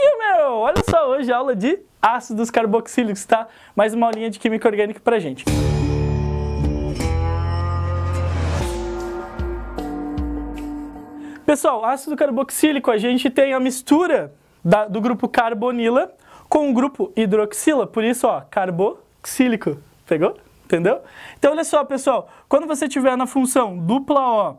aqui, meu! Olha só, hoje é aula de ácidos carboxílicos, tá? Mais uma aulinha de química orgânica pra gente. Pessoal, ácido carboxílico, a gente tem a mistura da, do grupo carbonila com o grupo hidroxila, por isso, ó, carboxílico. Pegou? Entendeu? Então, olha só, pessoal, quando você tiver na função dupla O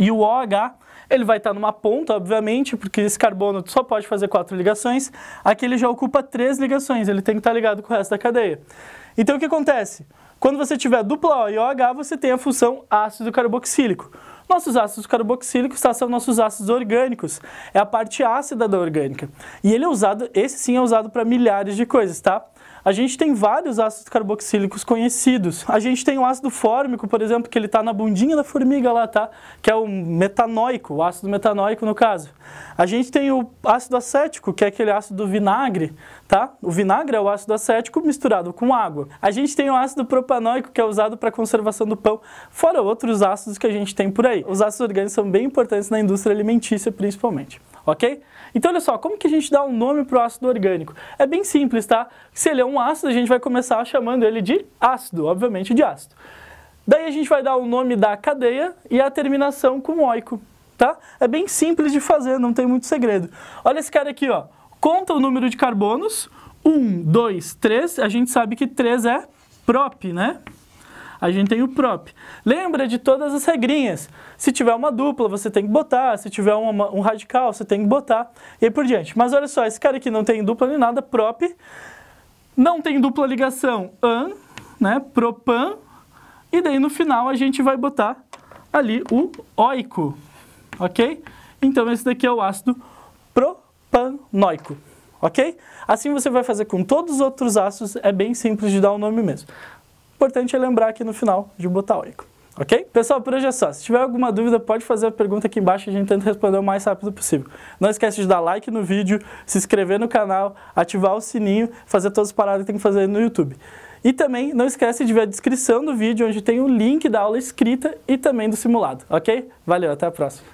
e o OH ele vai estar numa ponta, obviamente, porque esse carbono só pode fazer quatro ligações. Aqui ele já ocupa três ligações, ele tem que estar ligado com o resto da cadeia. Então o que acontece? Quando você tiver dupla O e OH, você tem a função ácido carboxílico. Nossos ácidos carboxílicos tá, são nossos ácidos orgânicos. É a parte ácida da orgânica. E ele é usado, esse sim é usado para milhares de coisas, tá? A gente tem vários ácidos carboxílicos conhecidos. A gente tem o ácido fórmico, por exemplo, que ele está na bundinha da formiga lá, tá? Que é o metanoico, o ácido metanoico no caso. A gente tem o ácido acético, que é aquele ácido vinagre, tá? O vinagre é o ácido acético misturado com água. A gente tem o ácido propanoico, que é usado para conservação do pão, fora outros ácidos que a gente tem por aí. Os ácidos orgânicos são bem importantes na indústria alimentícia, principalmente ok? Então, olha só, como que a gente dá um nome para o ácido orgânico? É bem simples, tá? Se ele é um ácido, a gente vai começar chamando ele de ácido, obviamente de ácido. Daí a gente vai dar o nome da cadeia e a terminação com oico, tá? É bem simples de fazer, não tem muito segredo. Olha esse cara aqui, ó. Conta o número de carbonos. 1, 2, 3. A gente sabe que 3 é prop, né? a gente tem o prop. Lembra de todas as regrinhas. Se tiver uma dupla, você tem que botar. Se tiver uma, um radical, você tem que botar. E aí por diante. Mas olha só, esse cara aqui não tem dupla nem nada, prop. Não tem dupla ligação, an, né? Propan. E daí no final a gente vai botar ali o oico, ok? Então esse daqui é o ácido propanoico, ok? Assim você vai fazer com todos os outros ácidos, é bem simples de dar o um nome mesmo. Importante é lembrar aqui no final de botar único. Ok? Pessoal, por hoje é só. Se tiver alguma dúvida, pode fazer a pergunta aqui embaixo e a gente tenta responder o mais rápido possível. Não esquece de dar like no vídeo, se inscrever no canal, ativar o sininho, fazer todas as paradas que tem que fazer no YouTube. E também não esquece de ver a descrição do vídeo, onde tem o link da aula escrita e também do simulado, ok? Valeu, até a próxima.